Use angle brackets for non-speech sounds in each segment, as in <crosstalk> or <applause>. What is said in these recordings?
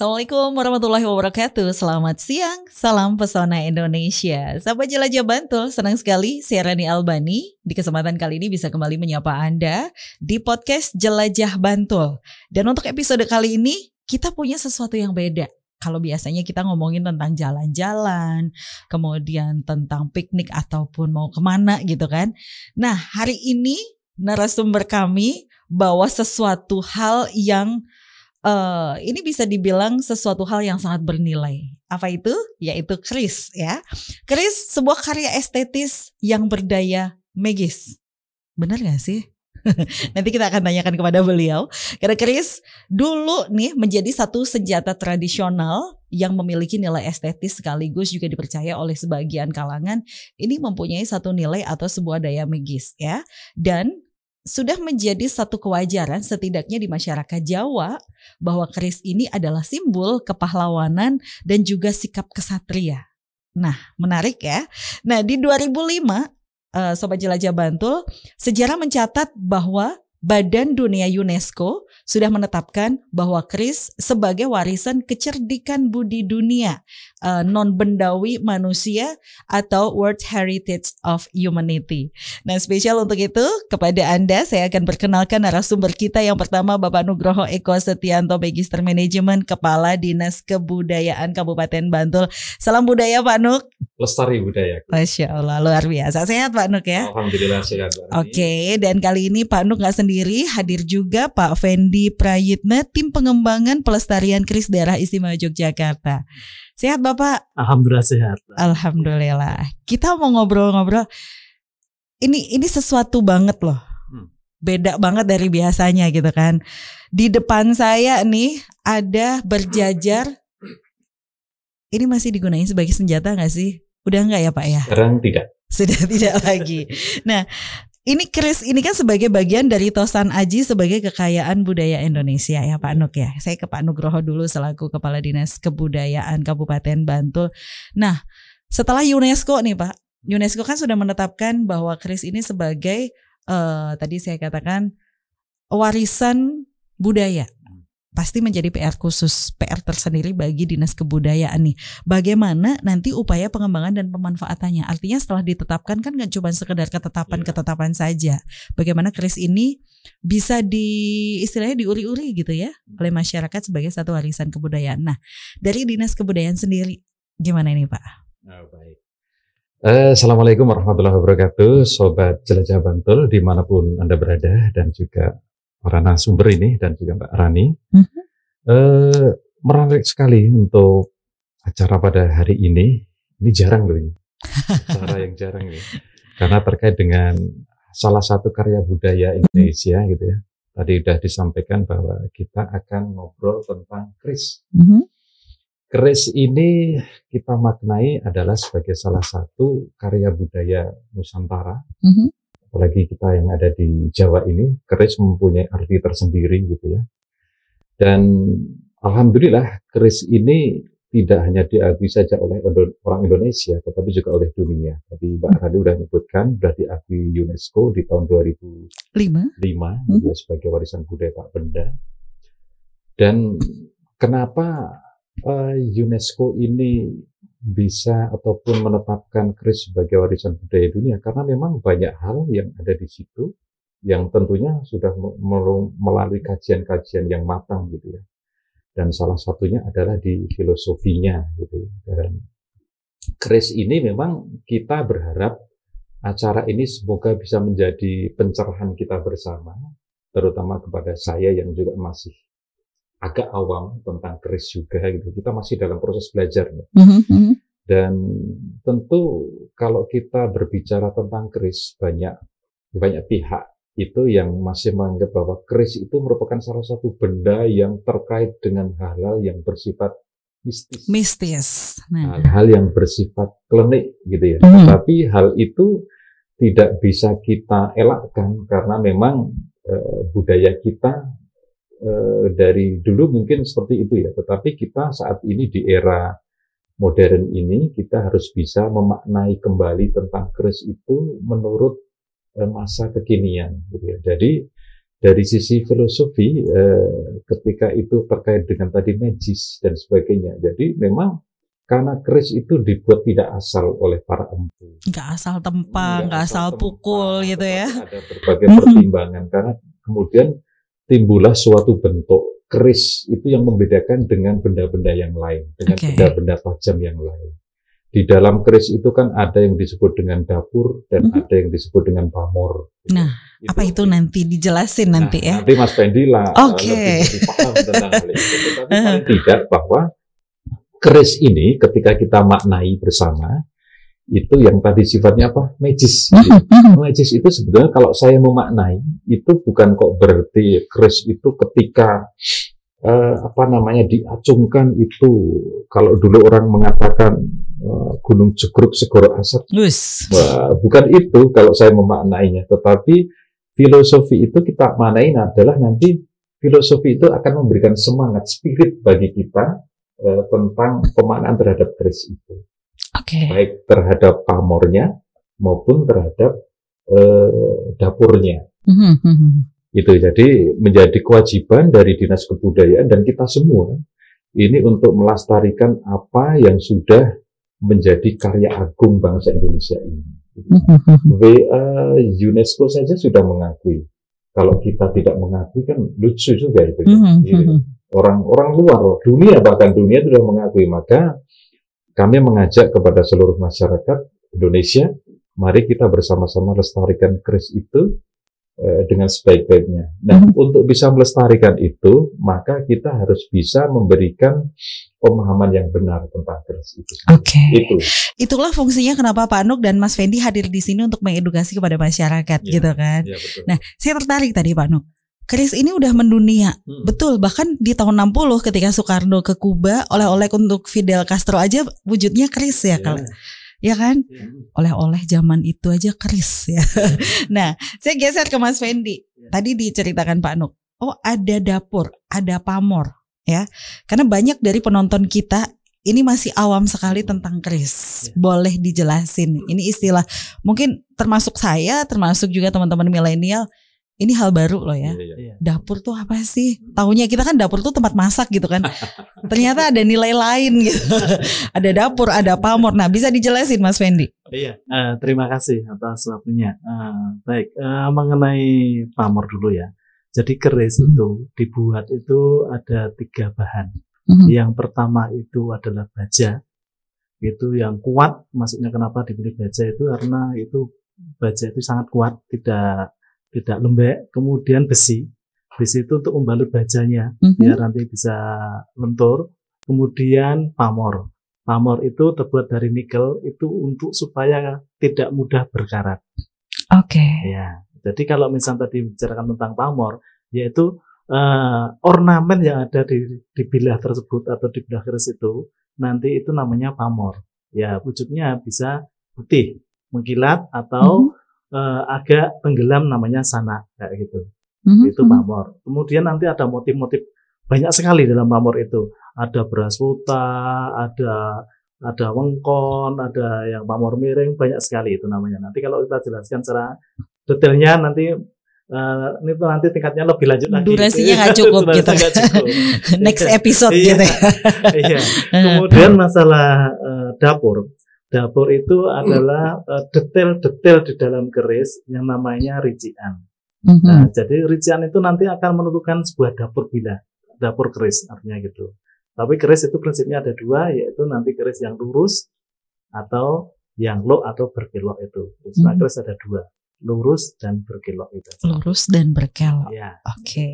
Assalamualaikum warahmatullahi wabarakatuh. Selamat siang, salam pesona Indonesia. Sampai jelajah Bantul, senang sekali Ni Albani di kesempatan kali ini bisa kembali menyapa Anda di podcast Jelajah Bantul. Dan untuk episode kali ini, kita punya sesuatu yang beda kalau biasanya kita ngomongin tentang jalan-jalan, kemudian tentang piknik ataupun mau kemana gitu kan. Nah hari ini narasumber kami bawa sesuatu hal yang uh, ini bisa dibilang sesuatu hal yang sangat bernilai. Apa itu? Yaitu keris ya. Keris sebuah karya estetis yang berdaya magis. Benar gak sih? <laughs> Nanti kita akan tanyakan kepada beliau. Karena keris dulu nih menjadi satu senjata tradisional yang memiliki nilai estetis sekaligus juga dipercaya oleh sebagian kalangan ini mempunyai satu nilai atau sebuah daya magis ya. Dan sudah menjadi satu kewajaran setidaknya di masyarakat Jawa bahwa keris ini adalah simbol kepahlawanan dan juga sikap kesatria. Nah, menarik ya. Nah, di 2005 eh, Sobat Jelajah Bantul, sejarah mencatat bahwa Badan Dunia UNESCO sudah menetapkan bahwa keris sebagai warisan kecerdikan budi dunia uh, eh, non bendawi manusia atau World Heritage of Humanity. Nah, spesial untuk itu kepada Anda saya akan perkenalkan narasumber kita yang pertama Bapak Nugroho Eko Setianto Magister Manajemen Kepala Dinas Kebudayaan Kabupaten Bantul. Salam budaya Pak Nuk. Lestari budaya. Masya Allah luar biasa. Sehat Pak Nuk ya. Alhamdulillah sehat. Oke, okay, dan kali ini Pak Nuk nggak sendiri sendiri hadir juga Pak Fendi Prayitna, tim pengembangan pelestarian kris daerah istimewa Yogyakarta. Sehat Bapak? Alhamdulillah sehat. Alhamdulillah. Kita mau ngobrol-ngobrol. Ini ini sesuatu banget loh. Hmm. Beda banget dari biasanya gitu kan. Di depan saya nih ada berjajar. Ini masih digunain sebagai senjata nggak sih? Udah nggak ya Pak ya? Sekarang tidak sudah tidak lagi. <laughs> Nah, ini Chris ini kan sebagai bagian dari Tosan Aji sebagai kekayaan budaya Indonesia ya Pak Nuk ya. Saya ke Pak Nugroho dulu selaku Kepala Dinas Kebudayaan Kabupaten Bantul. Nah, setelah UNESCO nih Pak, UNESCO kan sudah menetapkan bahwa Kris ini sebagai uh, tadi saya katakan warisan budaya pasti menjadi PR khusus, PR tersendiri bagi Dinas Kebudayaan nih. Bagaimana nanti upaya pengembangan dan pemanfaatannya? Artinya setelah ditetapkan kan nggak cuma sekedar ketetapan-ketetapan iya. saja. Bagaimana keris ini bisa di istilahnya diuri-uri gitu ya hmm. oleh masyarakat sebagai satu warisan kebudayaan. Nah, dari Dinas Kebudayaan sendiri gimana ini, Pak? Oh, baik. Uh, Assalamualaikum warahmatullahi wabarakatuh, sobat jelajah Bantul dimanapun anda berada dan juga para narasumber ini dan juga Mbak Rani. Mm -hmm. Uh, menarik sekali untuk acara pada hari ini. Ini jarang loh ini. Acara yang jarang ini. Karena terkait dengan salah satu karya budaya mhm. Indonesia gitu ya. Tadi sudah disampaikan bahwa kita akan ngobrol tentang kris. Mm -hmm. ini kita maknai adalah sebagai salah satu karya budaya Nusantara. Mm -hmm apalagi kita yang ada di Jawa ini, keris mempunyai arti tersendiri gitu ya. Dan alhamdulillah keris ini tidak hanya diakui saja oleh orang Indonesia, tetapi juga oleh dunia. Tadi Mbak Rani sudah menyebutkan, sudah diakui UNESCO di tahun 2005 Lima. Ya, sebagai warisan budaya tak Benda. Dan kenapa uh, UNESCO ini bisa ataupun menetapkan keris sebagai warisan budaya dunia karena memang banyak hal yang ada di situ yang tentunya sudah melalui kajian-kajian yang matang gitu ya. Dan salah satunya adalah di filosofinya gitu. Ya. Dan keris ini memang kita berharap acara ini semoga bisa menjadi pencerahan kita bersama terutama kepada saya yang juga masih agak awam tentang keris juga gitu. Kita masih dalam proses belajar. Mm -hmm. Dan tentu kalau kita berbicara tentang keris banyak banyak pihak itu yang masih menganggap bahwa keris itu merupakan salah satu benda yang terkait dengan hal-hal yang bersifat mistis. Mistis. Nah. Hal-hal yang bersifat klinik gitu ya. Hmm. Tetapi hal itu tidak bisa kita elakkan karena memang e, budaya kita Eh, dari dulu mungkin seperti itu ya, tetapi kita saat ini di era modern ini kita harus bisa memaknai kembali tentang keris itu menurut eh, masa kekinian. Gitu ya. Jadi dari sisi filosofi eh, ketika itu terkait dengan tadi magis dan sebagainya. Jadi memang karena keris itu dibuat tidak asal oleh para empu. Tidak asal tempang, tidak asal, asal pukul gitu ya. Ada berbagai pertimbangan karena kemudian timbullah suatu bentuk keris itu yang membedakan dengan benda-benda yang lain, dengan benda benda-benda tajam yang lain. Di dalam keris itu kan ada yang disebut dengan dapur dan mm -hmm. ada yang disebut dengan pamor. Nah, itu, apa itu nanti dijelasin nah, nanti ya? Nanti Mas Fendi lah okay. paham tentang hal itu. Tapi paling <laughs> tidak bahwa keris ini ketika kita maknai bersama, itu yang tadi sifatnya apa magis gitu. magis itu sebetulnya kalau saya memaknai itu bukan kok berarti keris itu ketika eh, apa namanya diacungkan itu kalau dulu orang mengatakan eh, gunung jegruk segoro asap Wah, bukan itu kalau saya memaknainya tetapi filosofi itu kita maknai adalah nanti filosofi itu akan memberikan semangat spirit bagi kita eh, tentang pemaknaan terhadap keris itu okay. baik terhadap pamornya maupun terhadap eh, dapurnya. Mhm, mhm, mhm. Itu jadi menjadi kewajiban dari dinas kebudayaan dan kita semua ini untuk melestarikan apa yang sudah menjadi karya agung bangsa Indonesia ini. WA UNESCO saja sudah mengakui. Kalau kita tidak mengakui kan lucu juga itu. Iya. Orang-orang luar, dunia bahkan dunia sudah mengakui maka kami mengajak kepada seluruh masyarakat Indonesia, mari kita bersama-sama lestarikan keris itu eh, dengan sebaik-baiknya. Nah, mm -hmm. untuk bisa melestarikan itu, maka kita harus bisa memberikan pemahaman yang benar tentang keris itu. Oke. Okay. Itu. Itulah fungsinya kenapa Pak Nuk dan Mas Fendi hadir di sini untuk mengedukasi kepada masyarakat, ya, gitu kan? Ya, betul. Nah, saya tertarik tadi Pak Nuk Keris ini udah mendunia. Hmm. Betul, bahkan di tahun 60 ketika Soekarno ke Kuba, oleh-oleh untuk Fidel Castro aja wujudnya keris ya yeah. kalau ya kan? Iya. Oleh-oleh zaman itu aja keris ya. Iya. nah, saya geser ke Mas Fendi. Iya. Tadi diceritakan Pak Nuk, oh ada dapur, ada pamor ya. Karena banyak dari penonton kita ini masih awam sekali tentang keris. Boleh dijelasin. Ini istilah mungkin termasuk saya, termasuk juga teman-teman milenial ini hal baru loh ya. Iya, iya. iya. Dapur tuh apa sih? Tahunya kita kan dapur tuh tempat masak gitu kan. Ternyata ada nilai lain gitu. <laughs> ada dapur, ada pamor. Nah, bisa dijelasin Mas Fendi. Iya, uh, terima kasih atas waktunya. Uh, baik, uh, mengenai pamor dulu ya. Jadi keris hmm. itu dibuat itu ada tiga bahan. Mm-hmm. Yang pertama itu adalah baja. Itu yang kuat. Maksudnya kenapa dipilih baja itu karena itu baja itu sangat kuat, tidak tidak lembek. Kemudian besi, besi itu untuk membalut bajanya mm -hmm. biar nanti bisa lentur. Kemudian pamor, pamor itu terbuat dari nikel itu untuk supaya tidak mudah berkarat. Oke. Okay. Ya, jadi kalau misalnya tadi bicarakan tentang pamor, yaitu uh, ornamen yang ada di, di bilah tersebut atau di bilah keris itu nanti itu namanya pamor. Ya, wujudnya bisa putih, mengkilat atau mm -hmm uh, agak tenggelam namanya sana kayak gitu. Mm-hmm. Itu mhm. pamor. Kemudian nanti ada motif-motif banyak sekali dalam pamor itu. Ada beras buta ada ada wengkon, ada yang pamor miring, banyak sekali itu namanya. Nanti kalau kita jelaskan secara detailnya nanti Uh, ini tuh nanti tingkatnya lebih lanjut lagi. Durasinya nggak cukup <laughs> gitu. Gak cukup. <laughs> Next episode iya. gitu. Ya. Iya. <laughs> Kemudian masalah uh, dapur. Dapur itu adalah e, detail-detail di dalam keris yang namanya rincian. Mm -hmm. Nah, jadi rincian itu nanti akan menentukan sebuah dapur bila, dapur keris artinya gitu. Tapi keris itu prinsipnya ada dua, yaitu nanti keris yang lurus atau yang lo atau berkelok itu. Istilah mm -hmm. keris ada dua, lurus dan berkelok itu. Lurus dan berkelok. Ya. Oke. Okay.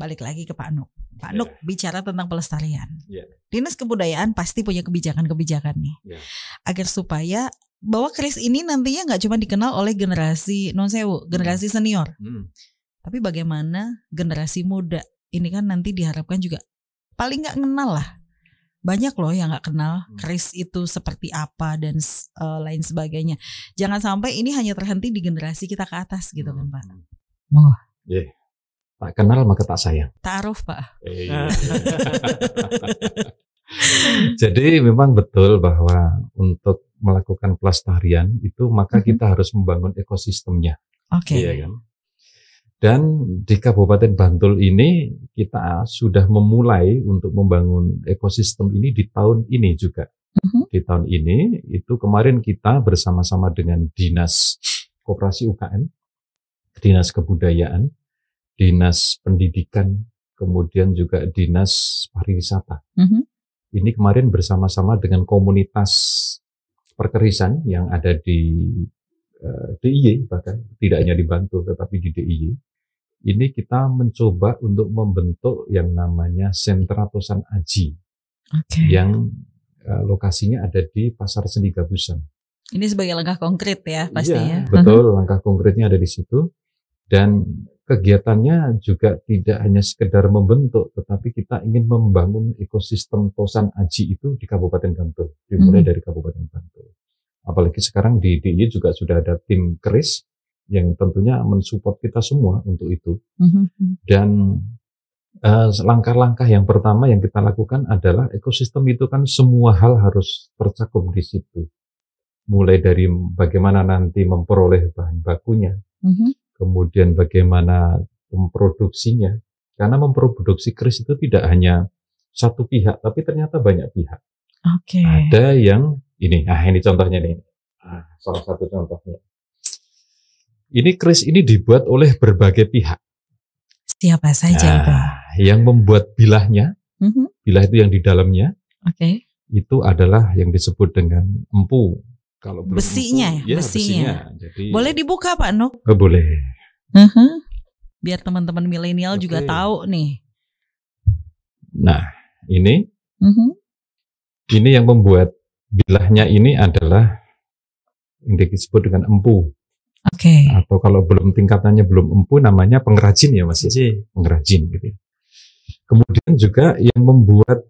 Balik lagi ke Pak Nuk. Pak yeah. Nuk bicara tentang pelestarian. Yeah. Dinas Kebudayaan pasti punya kebijakan-kebijakan nih, yeah. agar supaya bahwa keris ini nantinya nggak cuma dikenal oleh generasi non sewu, hmm. generasi senior, hmm. tapi bagaimana generasi muda ini kan nanti diharapkan juga paling nggak kenal lah. Banyak loh yang nggak kenal hmm. keris itu seperti apa dan uh, lain sebagainya. Jangan sampai ini hanya terhenti di generasi kita ke atas gitu kan, hmm. kan Pak. Hmm. Oh. Yeah. Tak kenal maka tak sayang. Taruh Pak. Iya. <laughs> Jadi memang betul bahwa untuk melakukan kelas itu maka hmm. kita harus membangun ekosistemnya. Oke. Okay. Iya kan? Dan di Kabupaten Bantul ini kita sudah memulai untuk membangun ekosistem ini di tahun ini juga. Mm-hmm. Di tahun ini itu kemarin kita bersama-sama dengan Dinas Koperasi UKM, Dinas Kebudayaan, dinas pendidikan, kemudian juga dinas pariwisata. Mm -hmm. Ini kemarin bersama-sama dengan komunitas perkerisan yang ada di uh, eh, DIY bahkan tidak hanya di Bantul tetapi di DIY. Ini kita mencoba untuk membentuk yang namanya sentra tosan aji okay. yang uh, lokasinya ada di Pasar seni Gabusan. Ini sebagai langkah konkret ya pastinya. Iya, ya. betul, mm-hmm. langkah konkretnya ada di situ dan kegiatannya juga tidak hanya sekedar membentuk, tetapi kita ingin membangun ekosistem Tosan Aji itu di Kabupaten Bantul, dimulai hmm. dari Kabupaten Bantul. Apalagi sekarang di DIY juga sudah ada tim keris yang tentunya mensupport kita semua untuk itu. Hmm. Dan eh, langkah-langkah uh, yang pertama yang kita lakukan adalah ekosistem itu kan semua hal harus tercakup di situ. Mulai dari bagaimana nanti memperoleh bahan bakunya, mm -hmm kemudian bagaimana memproduksinya. Karena memproduksi keris itu tidak hanya satu pihak, tapi ternyata banyak pihak. Oke. Okay. Ada yang ini, Nah, ini contohnya nih, ah, salah satu contohnya. Ini keris ini dibuat oleh berbagai pihak. Siapa saja nah, itu? Yang membuat bilahnya, mm-hmm. bilah itu yang di dalamnya. Oke. Okay. Itu adalah yang disebut dengan empu kalau belum besinya itu, ya, ya, besinya. besinya. Jadi Boleh dibuka Pak Nuk? Oh, boleh. Uh -huh. Biar teman-teman milenial okay. juga tahu nih. Nah, ini uh -huh. ini yang membuat bilahnya ini adalah yang disebut dengan empu. Oke. Okay. Atau kalau belum tingkatannya belum empu namanya pengrajin ya Mas ya? Ici, pengrajin gitu. Ya. Kemudian juga yang membuat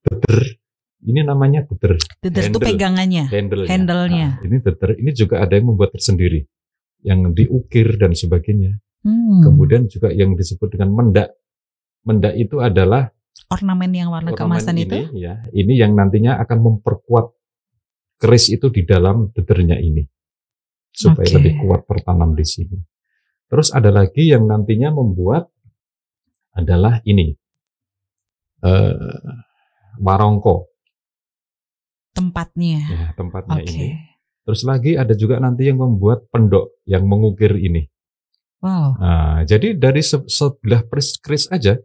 beder ini namanya deter. Geder itu pegangannya. Handle-nya. handle-nya. Nah, ini deter. Ini juga ada yang membuat tersendiri, yang diukir dan sebagainya. Hmm. Kemudian juga yang disebut dengan mendak. Mendak itu adalah ornamen yang warna ornamen kemasan ini, itu. Ya, ini yang nantinya akan memperkuat keris itu di dalam deternya ini supaya okay. lebih kuat tertanam di sini. Terus ada lagi yang nantinya membuat adalah ini uh, warongko tempatnya. Ya, tempatnya okay. ini. Terus lagi ada juga nanti yang membuat pendok yang mengukir ini. Wow. Nah, jadi dari se sebelah preskris aja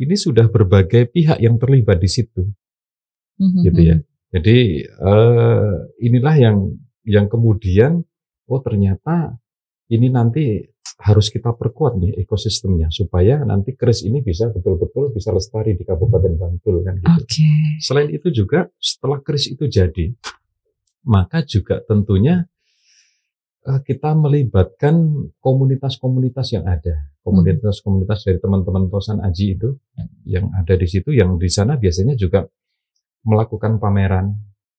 ini sudah berbagai pihak yang terlibat di situ, mm-hmm. gitu ya. Jadi uh, inilah yang yang kemudian oh ternyata ini nanti harus kita perkuat nih ekosistemnya supaya nanti keris ini bisa betul-betul bisa lestari di Kabupaten Bantul kan gitu. Okay. Selain itu juga setelah keris itu jadi, maka juga tentunya eh, kita melibatkan komunitas-komunitas yang ada, komunitas-komunitas dari teman-teman Tosan Aji itu yang ada di situ, yang di sana biasanya juga melakukan pameran,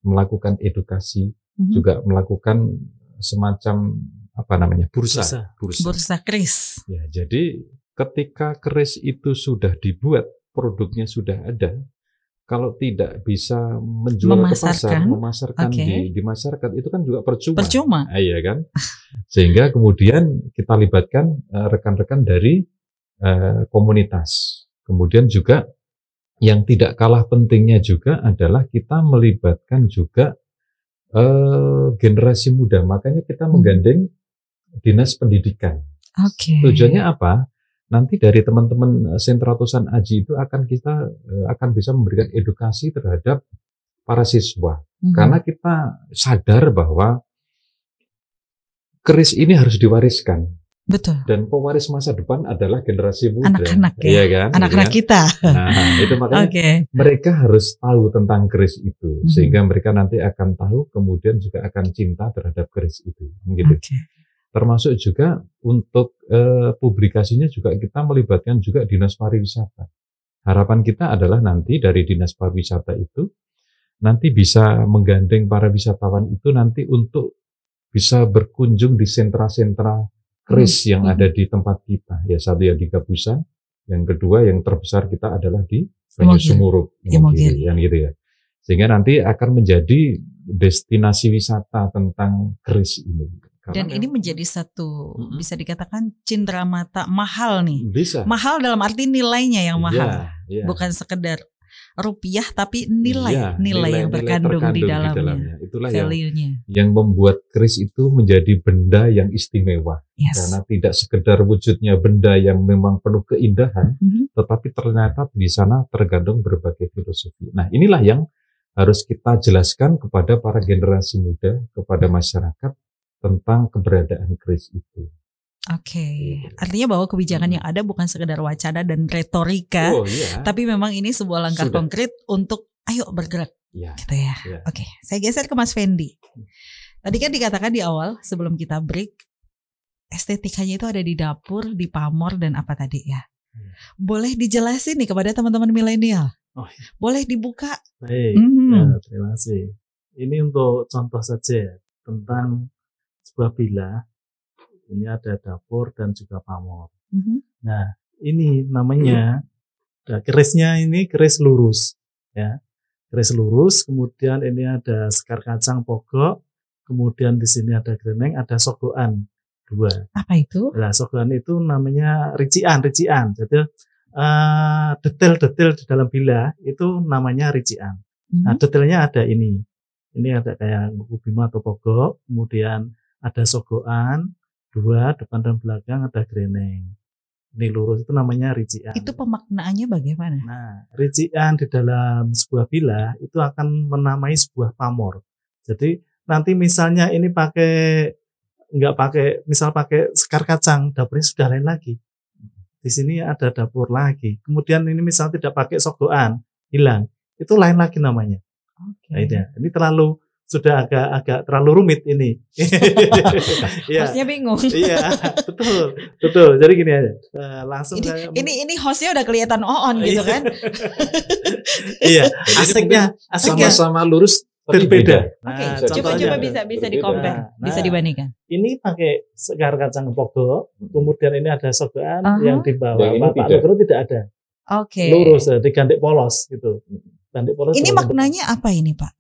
melakukan edukasi, mm -hmm. juga melakukan semacam apa namanya bursa bursa, bursa. bursa keris. Ya, jadi ketika kris itu sudah dibuat, produknya sudah ada, kalau tidak bisa menjual memasarkan. ke pasar, memasarkan okay. di, di masyarakat itu kan juga percuma. Percuma. Ah, iya kan? Sehingga kemudian kita libatkan rekan eh, rekan-rekan dari uh, komunitas. Kemudian juga yang tidak kalah pentingnya juga adalah kita melibatkan juga uh, generasi muda. Makanya kita hmm. menggandeng dinas pendidikan. Okay. Tujuannya apa? Nanti dari teman-teman eh, sentratusan aji itu akan kita eh, akan bisa memberikan edukasi terhadap para siswa. Mm-hmm. Karena kita sadar bahwa keris ini harus diwariskan. Betul. Dan pewaris masa depan adalah generasi muda. Anak-anak ya. Iya kan? Anak-anak ya. kita. Nah, itu makanya okay. mereka harus tahu tentang keris itu mm -hmm. sehingga mereka nanti akan tahu kemudian juga akan cinta terhadap keris itu. Gitu. Okay. Termasuk juga untuk e, publikasinya juga kita melibatkan juga dinas pariwisata. Harapan kita adalah nanti dari dinas pariwisata itu nanti bisa menggandeng para wisatawan itu nanti untuk bisa berkunjung di sentra-sentra kris hmm. yang hmm. ada di tempat kita. Ya satu yang di Gabusan, yang kedua yang terbesar kita adalah di Banyu Sumurup, iya, yang gitu ya. Sehingga nanti akan menjadi destinasi wisata tentang kris ini. Dan ini menjadi satu hmm bisa dikatakan cindera mata mahal nih. Bisa. Mahal dalam arti nilainya yang iya, mahal, yeah, yeah. bukan sekedar rupiah tapi nilai yeah, nilai, yang berkandung nilai di, dalamnya. di dalamnya. Itulah value yang yang membuat keris itu menjadi benda yang istimewa. Yes. Karena tidak sekedar wujudnya benda yang memang penuh keindahan, mm-hmm. tetapi ternyata di sana tergantung berbagai filosofi. Nah, inilah yang harus kita jelaskan kepada para generasi muda, kepada masyarakat tentang keberadaan Kris itu. Oke, okay. Gitu. artinya bahwa kebijakan hmm. yang ada bukan sekedar wacana dan retorika, oh, iya. tapi memang ini sebuah langkah Sudah. konkret untuk ayo bergerak, ya. gitu ya. ya. Oke, okay. saya geser ke Mas Fendi. Tadi kan dikatakan di awal sebelum kita break, estetikanya itu ada di dapur, di pamor dan apa tadi ya? Hmm. Boleh dijelasin nih kepada teman-teman milenial. Oh, iya. Boleh dibuka. Baik, -hmm. ya, terima kasih. Ini untuk contoh saja tentang sebuah bila ini ada dapur dan juga pamor. Mm -hmm. Nah ini namanya nah, kerisnya ini keris lurus ya keris lurus kemudian ini ada sekar kacang pokok kemudian di sini ada greneng ada sogoan dua apa itu nah sogoan itu namanya rician rician jadi detail eh, detail-detail di dalam bila itu namanya rician mm -hmm. nah mm-hmm. detailnya ada ini ini ada kayak kubima atau pokok kemudian ada sogoan, dua depan dan belakang ada greneng. Ini lurus itu namanya rijian. Itu pemaknaannya bagaimana? Nah, rijian di dalam sebuah villa itu akan menamai sebuah pamor. Jadi nanti misalnya ini pakai nggak pakai misal pakai sekar kacang dapurnya sudah lain lagi di sini ada dapur lagi kemudian ini misal tidak pakai sogoan hilang itu lain lagi namanya okay. nah, ini terlalu sudah agak agak terlalu rumit ini. <laughs> ya. Hostnya bingung. Iya, betul, betul. Jadi gini aja, eh, langsung. Ini, saya, ini ini hostnya udah kelihatan on gitu iya. kan? <laughs> iya, asiknya, asiknya sama-sama lurus berbeda. Oke, nah, coba-coba bisa bisa di compare, nah, bisa dibandingkan. Ini pakai segar kacang pogo, hmm. kemudian ini ada sogaan uh -huh. yang di bawah yang Pak tidak. tidak ada. Oke. Okay. Lurus, eh, diganti polos gitu. Hmm. Ganti polos. Ini maknanya apa ini Pak?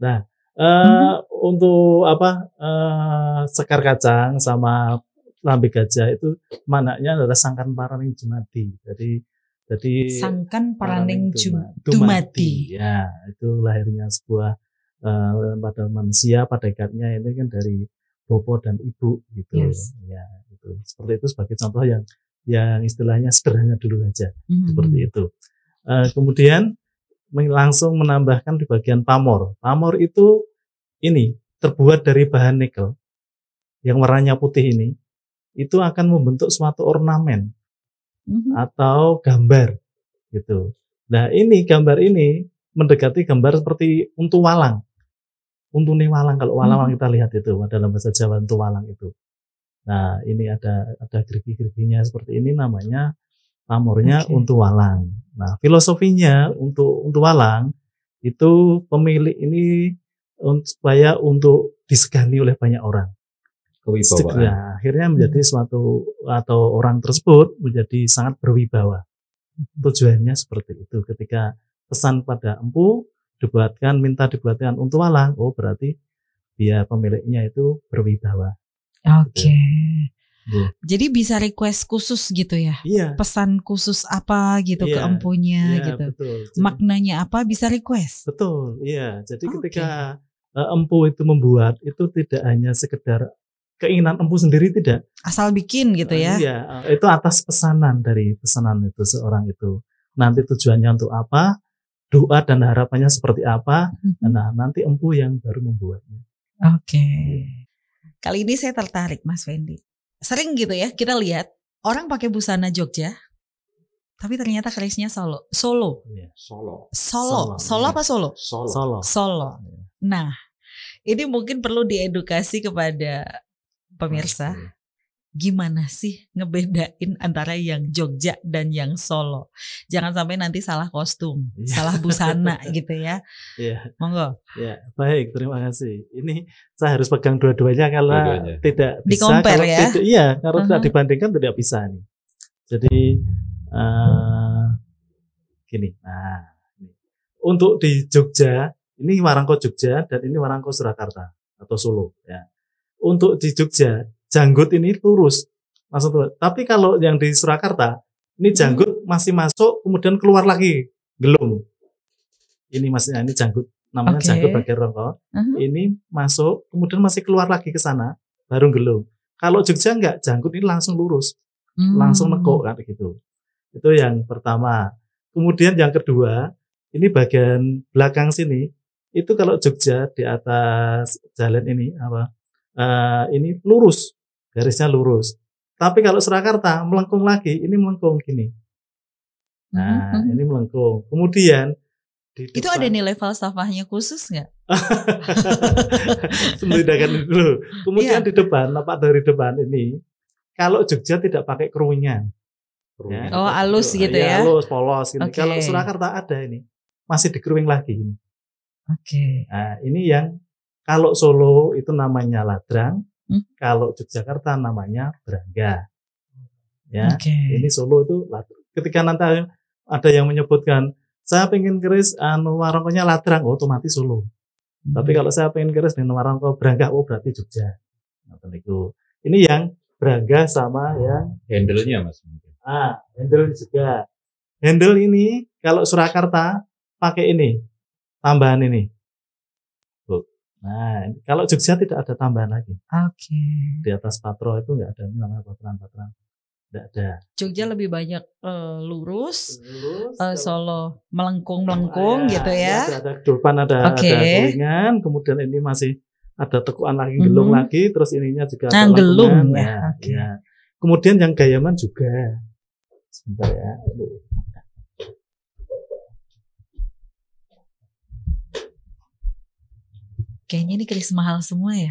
Nah, Uh, hmm. Untuk apa uh, sekar kacang sama lambe gajah itu manaknya adalah sangkan paraning jumadi. Jadi jadi sangkan paraning, jumati. jumadi. Ya itu lahirnya sebuah uh, pada manusia pada ikatnya ini kan dari bopo dan ibu gitu. Yes. Ya itu seperti itu sebagai contoh yang yang istilahnya sederhana dulu aja -hmm. seperti itu. Uh, kemudian langsung menambahkan di bagian pamor. Pamor itu ini terbuat dari bahan nikel yang warnanya putih ini itu akan membentuk suatu ornamen mm-hmm. atau gambar gitu. Nah ini gambar ini mendekati gambar seperti untu walang, untu walang kalau walang mm kita lihat itu dalam bahasa Jawa untu walang itu. Nah ini ada ada gerigi-geriginya seperti ini namanya pamornya okay. untuk walang. Nah, filosofinya untuk untuk walang itu pemilik ini supaya untuk disegani oleh banyak orang. Kewibawaan. Nah, akhirnya menjadi hmm. suatu atau orang tersebut menjadi sangat berwibawa. Tujuannya seperti itu. Ketika pesan pada empu dibuatkan minta dibuatkan untuk walang, oh berarti dia pemiliknya itu berwibawa. Oke. Okay. Hmm. Jadi bisa request khusus gitu ya. Iya. Pesan khusus apa gitu iya. ke empunya iya, gitu. Betul. Jadi, Maknanya apa bisa request. Betul. Iya. Jadi okay. ketika uh, empu itu membuat itu tidak hanya sekedar keinginan empu sendiri tidak. Asal bikin gitu nah, ya. Uh, iya, e, itu atas pesanan dari pesanan itu seorang itu. Nanti tujuannya untuk apa? Doa dan harapannya seperti apa? Mm-hmm. Nah, nanti empu yang baru membuatnya. Oke. Okay. Iya. Kali ini saya tertarik Mas Wendy sering gitu ya kita lihat orang pakai busana Jogja tapi ternyata kerisnya solo solo iya, solo solo solo, apa solo solo, solo. Iya. nah ini mungkin perlu diedukasi kepada pemirsa gimana sih ngebedain antara yang Jogja dan yang Solo. Jangan sampai nanti salah kostum, yeah. salah busana <laughs> gitu ya. Yeah. Monggo. Ya, yeah. baik, terima kasih. Ini saya harus pegang dua-duanya kalau dua tidak bisa Di compare, ya? tidak iya, karena uh -huh. dibandingkan tidak bisa nih. Jadi uh, gini. Nah, untuk di Jogja, ini Warangko Jogja dan ini Warangko Surakarta atau Solo ya. Untuk di Jogja janggut ini lurus langsung turun. Tapi kalau yang di Surakarta ini hmm. janggut masih masuk kemudian keluar lagi gelung. Ini maksudnya ini janggut namanya okay. janggut bagian rokok. Uh-huh. Ini masuk kemudian masih keluar lagi ke sana baru gelung. Kalau Jogja enggak janggut ini langsung lurus. Hmm. Langsung nekuk kan gitu. Itu yang pertama. Kemudian yang kedua, ini bagian belakang sini itu kalau Jogja di atas jalan ini apa uh, ini lurus, garisnya lurus. Tapi kalau Surakarta melengkung lagi, ini melengkung gini. Nah, mm-hmm. ini melengkung. Kemudian di depan, itu ada nilai falsafahnya khusus nggak? Membedakan <laughs> dulu. Kemudian yeah. di depan, nampak dari depan ini, kalau Jogja tidak pakai kerungan. Ya, oh, halus iya, gitu ya. Halus, Alus, polos gitu. Okay. Kalau Surakarta ada ini, masih dikeruing lagi Oke. Okay. Nah, ini yang kalau Solo itu namanya Ladrang, hmm? kalau Yogyakarta namanya Berangga. Ya, okay. ini Solo itu ketika nanti ada yang menyebutkan saya pengen keris anu warungnya Ladrang, oh, otomatis Solo. Hmm. Tapi kalau saya pengen keris dan warungnya Berangga, oh berarti Jogja. Nah, itu. Ini yang Berangga sama oh, yang handle-nya Mas. Ah, handle juga. Handle ini kalau Surakarta pakai ini tambahan ini Nah, kalau Jogja tidak ada tambahan lagi. Oke. Okay. Di atas patro itu nggak ada ini namanya pateran-pateran. Nggak ada. Jogja lebih banyak uh, lurus, lurus uh, Solo melengkung melengkung ah, ya, gitu ya. ya ada depan ada okay. ada kelingan, kemudian ini masih ada tekuan lagi, gelung mm -hmm. lagi, terus ininya juga nah, gelung ya. Nah, okay. ya. Kemudian yang Gayaman juga. Sebentar ya. Kayaknya ini keris mahal semua ya.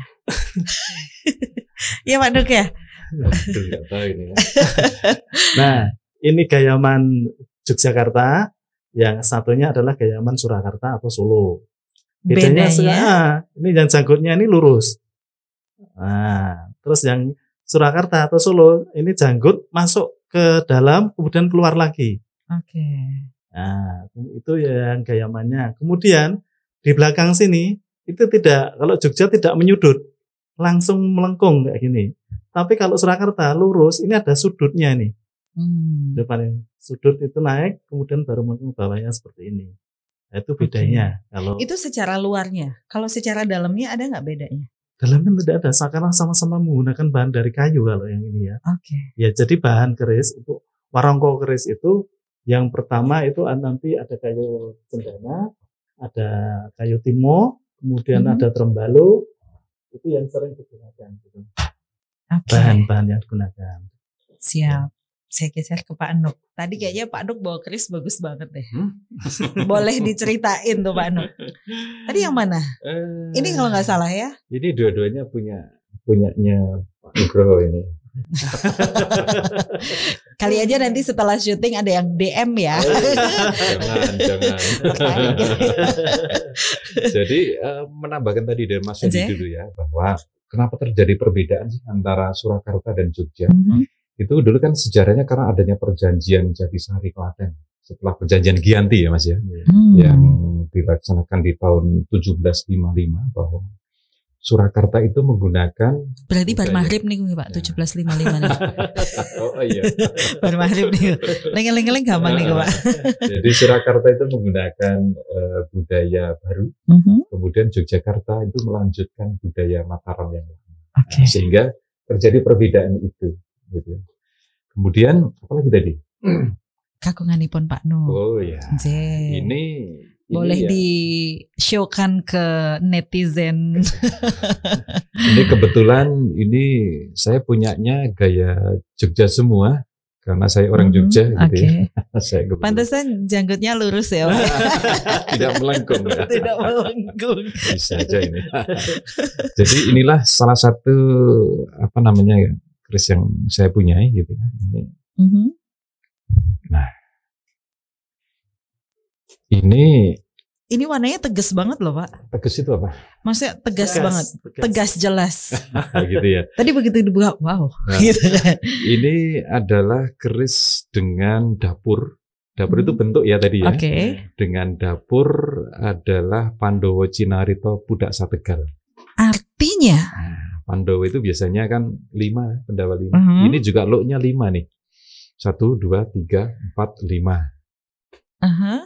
Iya Pak Duk ya. ya. <laughs> nah, ini gayaman Yogyakarta yang satunya adalah gayaman Surakarta atau Solo. Bedanya, ya? Ah, ini yang janggutnya ini lurus. Nah, terus yang Surakarta atau Solo ini janggut masuk ke dalam kemudian keluar lagi. Oke. Okay. Nah, itu yang gayamannya. Kemudian di belakang sini itu tidak kalau Jogja tidak menyudut langsung melengkung kayak gini tapi kalau Surakarta lurus ini ada sudutnya nih hmm. depannya sudut itu naik kemudian baru melengkung bawahnya seperti ini nah, itu bedanya okay. kalau itu secara luarnya kalau secara dalamnya ada nggak bedanya dalamnya tidak ada seakan sama-sama menggunakan bahan dari kayu kalau yang ini ya oke okay. ya jadi bahan keris untuk warongko keris itu yang pertama itu nanti ada kayu cendana ada kayu timo kemudian hmm. ada trembalo itu yang sering digunakan gitu. okay. bahan-bahan yang digunakan siap saya geser ke Pak Nuk. Tadi kayaknya Pak Nuk bawa keris bagus banget deh. Hmm? <laughs> Boleh diceritain tuh Pak Nuk. Tadi yang mana? Eh, ini kalau nggak eh, salah ya. Jadi dua-duanya punya punyanya Pak Nugroho ini. <laughs> Kali aja nanti setelah syuting ada yang DM ya. Oh, iya. jangan, jangan. <laughs> Jadi eh, menambahkan tadi dari Mas Yudi dulu ya bahwa kenapa terjadi perbedaan sih antara Surakarta dan Jogja? Mm -hmm. Itu dulu kan sejarahnya karena adanya perjanjian Jatisari Klaten setelah perjanjian Gianti ya Mas ya, hmm. yang dilaksanakan di tahun 1755 bahwa Surakarta itu menggunakan berarti bar maghrib nih pak ya. tujuh belas lima lima nih <laughs> oh iya <laughs> bar maghrib nih leng leng leng gampang nih pak <laughs> jadi Surakarta itu menggunakan uh, budaya baru mm -hmm. kemudian Yogyakarta itu melanjutkan budaya Mataram yang lama okay. sehingga terjadi perbedaan itu gitu kemudian apalagi tadi <clears throat> kagunganipun Pak Nu oh iya ini boleh iya. di showkan ke netizen. <laughs> ini kebetulan ini saya punyanya gaya Jogja semua karena saya orang hmm, Jogja gitu okay. ya. <laughs> saya kebetulan. Pantesan janggutnya lurus ya. <laughs> Tidak melengkung. Ya. Tidak melengkung. Bisa aja ini. Jadi inilah salah satu apa namanya ya, Chris yang saya punya gitu ya. Mm -hmm. Nah, ini ini warnanya tegas banget loh pak. Tegas itu apa? Maksudnya tegas, tegas banget, tegas, tegas jelas. <laughs> Oh, gitu ya. Tadi begitu dibuka, wow. Nah, gitu. Ini adalah keris dengan dapur. Dapur hmm. itu bentuk ya tadi ya. Oke. Okay. Dengan dapur adalah Pandowo Cinarito pudak Sategal. Artinya? Nah, Pandowo itu biasanya kan lima, pendawa lima. -hmm. Ini juga loknya lima nih. Satu, dua, tiga, empat, lima. Uh -huh.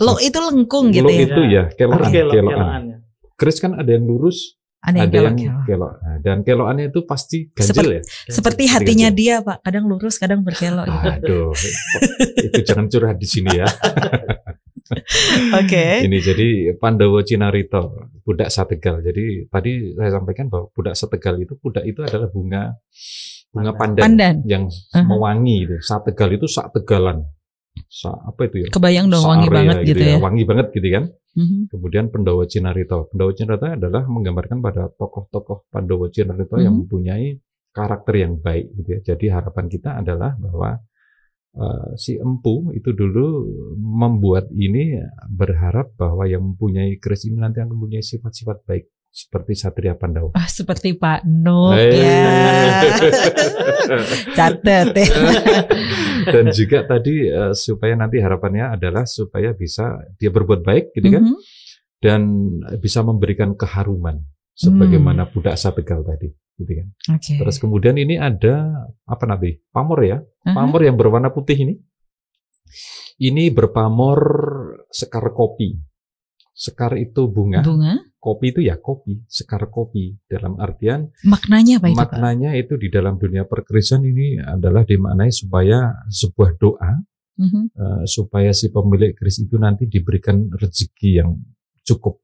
Lo itu lengkung gitu lo ya? itu ya, keloan, kelo, keloan. keloan. Keris kan ada yang lurus, ada yang, ada yang kelo. kelo. Nah, dan keloannya itu pasti ganjil seperti, ya. Seperti hatinya ganjil. dia, Pak. Kadang lurus, kadang berkelok. Aduh, itu jangan curhat di sini ya. <laughs> Oke. okay. Ini jadi Pandawa Cinarito, budak sategal. Jadi tadi saya sampaikan bahwa budak sategal itu budak itu adalah bunga bunga pandan, pandan. yang uh -huh. mewangi itu. Sategal itu sak tegalan apa itu ya? Kebayang dong wangi banget ya, gitu, gitu, ya. ya. Wangi banget gitu kan. Mm-hmm. Kemudian Pandawa Cinarito. Pandawa Cinarito adalah menggambarkan pada tokoh-tokoh Pandawa Cinarito mm-hmm. yang mhm. mempunyai karakter yang baik gitu ya. Jadi harapan kita adalah bahwa uh, si empu itu dulu membuat ini berharap bahwa yang mempunyai keris ini nanti akan mempunyai sifat-sifat baik seperti Satria Pandawa. Oh, seperti Pak No. Hey. Ya. <laughs> Ya. Dan juga tadi eh, supaya nanti harapannya adalah supaya bisa dia berbuat baik gitu kan. Mm -hmm. Dan bisa memberikan keharuman sebagaimana hmm. budak sabegal tadi gitu kan. Okay. Terus kemudian ini ada apa nanti? Pamor ya. Mm-hmm. Pamor uh -huh. yang berwarna putih ini. Ini berpamor sekar kopi. Sekar itu bunga. Bunga kopi itu ya kopi, sekar kopi dalam artian maknanya apa itu? Maknanya Pak? itu di dalam dunia perkerisan ini adalah dimaknai supaya sebuah doa mm -hmm. uh, supaya si pemilik keris itu nanti diberikan rezeki yang cukup,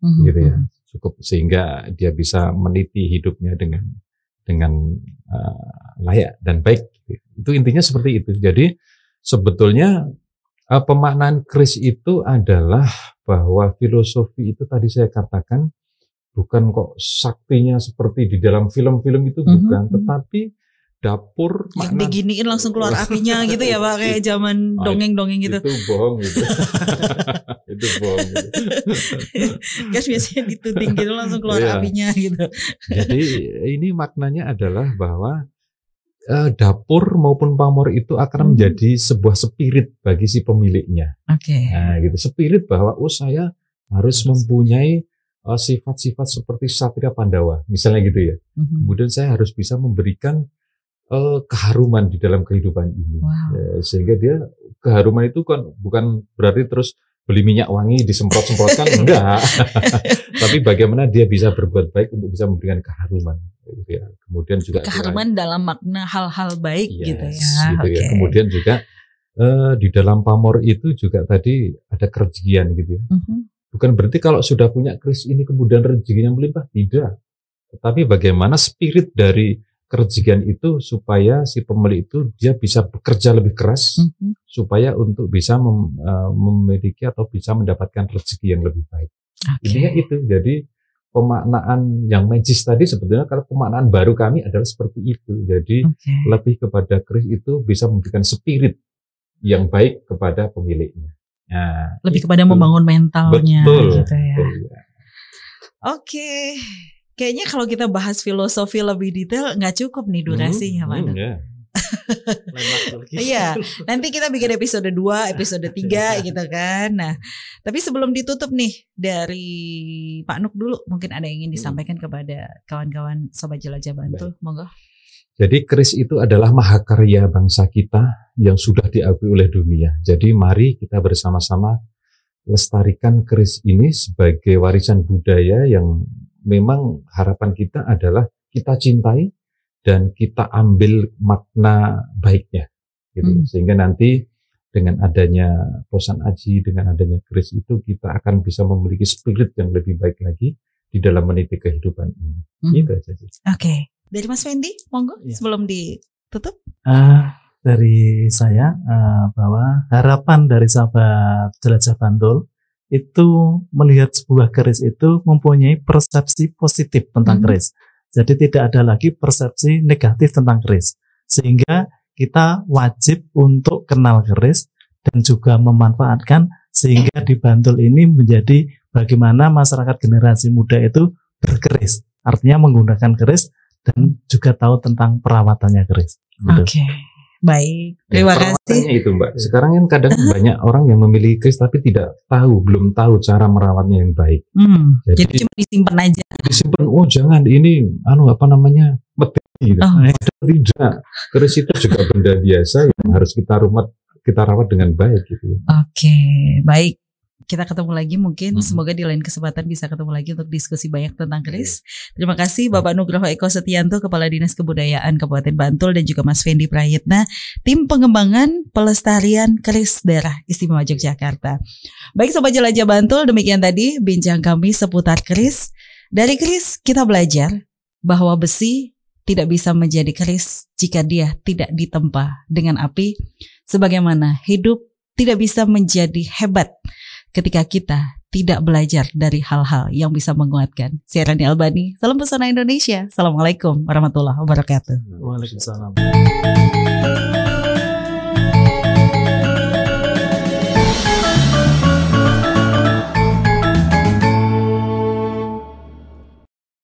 mm -hmm. gitu ya, mhm. cukup sehingga dia bisa meniti hidupnya dengan dengan uh, layak dan baik. Itu intinya seperti itu. Jadi sebetulnya Uh, pemaknaan kris itu adalah bahwa filosofi itu tadi saya katakan bukan kok saktinya seperti di dalam film-film itu mm -hmm. bukan, mhm. tetapi dapur yang mana? diginiin langsung keluar <laughs> apinya gitu ya pak kayak zaman nah, dongeng-dongeng gitu itu bohong gitu <laughs> itu bohong gitu. <laughs> Cash biasanya dituding gitu langsung keluar yeah. apinya gitu jadi ini maknanya adalah bahwa Eh, dapur maupun pamor itu akan hmm. menjadi sebuah spirit bagi si pemiliknya. Oke. Okay. Nah, gitu. Spirit bahwa oh saya harus mempunyai eh, sifat-sifat uh, seperti Satria Pandawa, misalnya gitu ya. hmm Kemudian saya harus bisa memberikan uh, keharuman di dalam kehidupan ini, wow. uh, sehingga dia keharuman itu kan bukan berarti terus beli minyak wangi disemprot-semprotkan <laughs> enggak <laughs> tapi bagaimana dia bisa berbuat baik untuk bisa memberikan keharuman gitu ya. kemudian juga keharuman kira, dalam makna hal-hal baik yes, gitu ya gitu ya. okay. kemudian juga eh, di dalam pamor itu juga tadi ada kerjian gitu ya mm -hmm. bukan berarti kalau sudah punya kris ini kemudian rezekinya melimpah tidak tetapi bagaimana spirit dari kerejikan itu supaya si pembeli itu dia bisa bekerja lebih keras mm -hmm. supaya untuk bisa mem, uh, memiliki atau bisa mendapatkan rezeki yang lebih baik. Okay. Intinya itu. Jadi pemaknaan yang magis tadi sebetulnya kalau pemaknaan baru kami adalah seperti itu. Jadi okay. lebih kepada keris itu bisa memberikan spirit yang baik kepada pemiliknya. Nah, lebih itu. kepada membangun mentalnya betul, gitu ya. ya. Oke. Okay kayaknya kalau kita bahas filosofi lebih detail nggak cukup nih hmm, durasinya hmm, mana iya. <laughs> iya, nanti kita bikin episode 2, episode 3 <laughs> gitu kan. Nah, tapi sebelum ditutup nih dari Pak Nuk dulu mungkin ada yang ingin hmm. disampaikan kepada kawan-kawan sobat jelajah bantu, monggo. Jadi keris itu adalah mahakarya bangsa kita yang sudah diakui oleh dunia. Jadi mari kita bersama-sama lestarikan keris ini sebagai warisan budaya yang memang harapan kita adalah kita cintai dan kita ambil makna baiknya gitu hmm. sehingga nanti dengan adanya pesan aji dengan adanya kris itu kita akan bisa memiliki spirit yang lebih baik lagi di dalam meniti kehidupan ini hmm. gitu aja oke okay. dari Mas Fendi monggo ya. sebelum ditutup uh, dari saya uh, bahwa harapan dari sahabat jelajah Bantul itu melihat sebuah keris itu mempunyai persepsi positif tentang hmm. keris. Jadi tidak ada lagi persepsi negatif tentang keris. Sehingga kita wajib untuk kenal keris dan juga memanfaatkan sehingga di Bantul ini menjadi bagaimana masyarakat generasi muda itu berkeris. Artinya menggunakan keris dan juga tahu tentang perawatannya keris. Gitu. Oke. Okay. Baik, ya, terima ya, kasih. itu Mbak. Sekarang kan kadang uh <laughs> -huh. banyak orang yang memiliki kris tapi tidak tahu, belum tahu cara merawatnya yang baik. Hmm, ya, jadi, jadi cuma disimpan aja. Disimpan, oh jangan ini, anu apa namanya, mati. Gitu. Oh. Nah, tidak, kris itu juga benda biasa yang harus kita rumah kita rawat dengan baik gitu. Oke, okay, baik kita ketemu lagi mungkin. Hmm. Semoga di lain kesempatan bisa ketemu lagi untuk diskusi banyak tentang iya. keris. Terima iya. kasih Bapak Nugroho Eko Setianto, Kepala Dinas Kebudayaan Kabupaten Bantul dan juga Mas Fendi Prayitna, tim pengembangan pelestarian keris daerah istimewa Yogyakarta. Baik Sobat Jelajah Bantul, demikian tadi bincang kami seputar keris. Dari keris kita belajar bahwa besi tidak bisa menjadi keris jika dia tidak ditempa dengan api, sebagaimana hidup tidak bisa menjadi hebat ketika kita tidak belajar dari hal-hal yang bisa menguatkan. Saya Rani Albani, salam pesona Indonesia. Assalamualaikum warahmatullahi wabarakatuh. Waalaikumsalam.